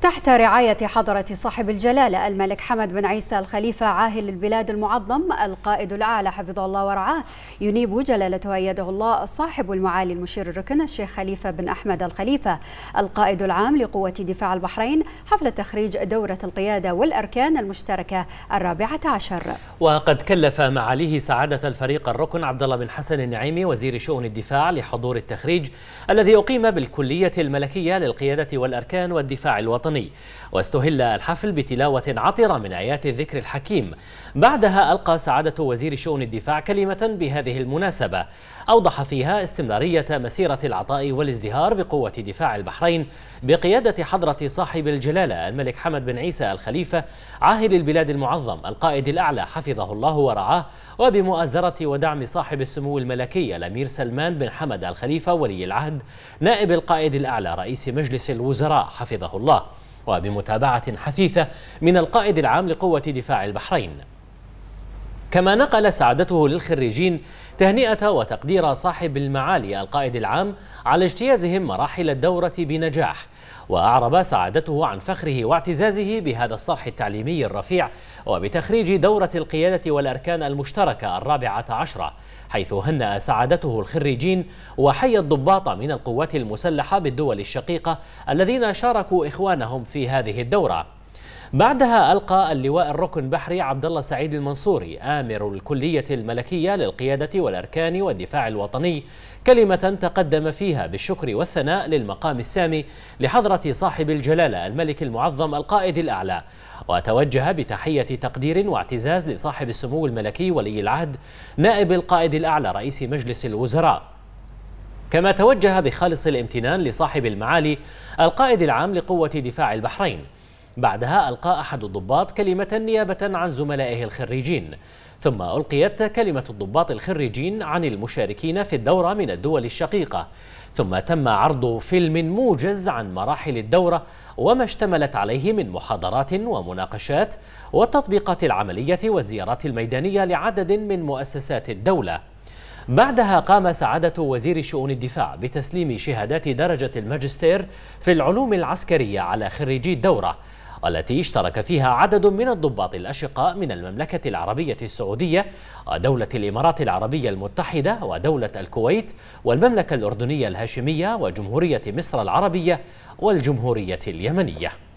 تحت رعاية حضرة صاحب الجلالة الملك حمد بن عيسى الخليفة عاهل البلاد المعظم القائد الأعلى حفظه الله ورعاه ينيب جلالته أيده الله صاحب المعالي المشير الركن الشيخ خليفة بن أحمد الخليفة القائد العام لقوة دفاع البحرين حفل تخريج دورة القيادة والأركان المشتركة الرابعة عشر وقد كلف معاليه سعادة الفريق الركن عبد الله بن حسن النعيمي وزير شؤون الدفاع لحضور التخريج الذي أقيم بالكلية الملكية للقيادة والأركان والدفاع الوطني الوطني واستهل الحفل بتلاوة عطرة من آيات الذكر الحكيم بعدها ألقى سعادة وزير شؤون الدفاع كلمة بهذه المناسبة أوضح فيها استمرارية مسيرة العطاء والازدهار بقوة دفاع البحرين بقيادة حضرة صاحب الجلالة الملك حمد بن عيسى الخليفة عاهل البلاد المعظم القائد الأعلى حفظه الله ورعاه وبمؤازرة ودعم صاحب السمو الملكي الأمير سلمان بن حمد الخليفة ولي العهد نائب القائد الأعلى رئيس مجلس الوزراء حفظه الله وبمتابعة حثيثة من القائد العام لقوة دفاع البحرين كما نقل سعادته للخريجين تهنئة وتقدير صاحب المعالي القائد العام على اجتيازهم مراحل الدورة بنجاح وأعرب سعادته عن فخره واعتزازه بهذا الصرح التعليمي الرفيع وبتخريج دورة القيادة والأركان المشتركة الرابعة عشرة حيث هنأ سعادته الخريجين وحي الضباط من القوات المسلحة بالدول الشقيقة الذين شاركوا إخوانهم في هذه الدورة بعدها ألقى اللواء الركن بحري عبد الله سعيد المنصوري آمر الكلية الملكية للقيادة والأركان والدفاع الوطني كلمة تقدم فيها بالشكر والثناء للمقام السامي لحضرة صاحب الجلالة الملك المعظم القائد الأعلى وتوجه بتحية تقدير واعتزاز لصاحب السمو الملكي ولي العهد نائب القائد الأعلى رئيس مجلس الوزراء كما توجه بخالص الامتنان لصاحب المعالي القائد العام لقوة دفاع البحرين بعدها ألقى أحد الضباط كلمة نيابة عن زملائه الخريجين ثم ألقيت كلمة الضباط الخريجين عن المشاركين في الدورة من الدول الشقيقة ثم تم عرض فيلم موجز عن مراحل الدورة وما اشتملت عليه من محاضرات ومناقشات والتطبيقات العملية والزيارات الميدانية لعدد من مؤسسات الدولة بعدها قام سعادة وزير شؤون الدفاع بتسليم شهادات درجة الماجستير في العلوم العسكرية على خريجي الدورة والتي اشترك فيها عدد من الضباط الأشقاء من المملكة العربية السعودية ودولة الإمارات العربية المتحدة ودولة الكويت والمملكة الأردنية الهاشمية وجمهورية مصر العربية والجمهورية اليمنية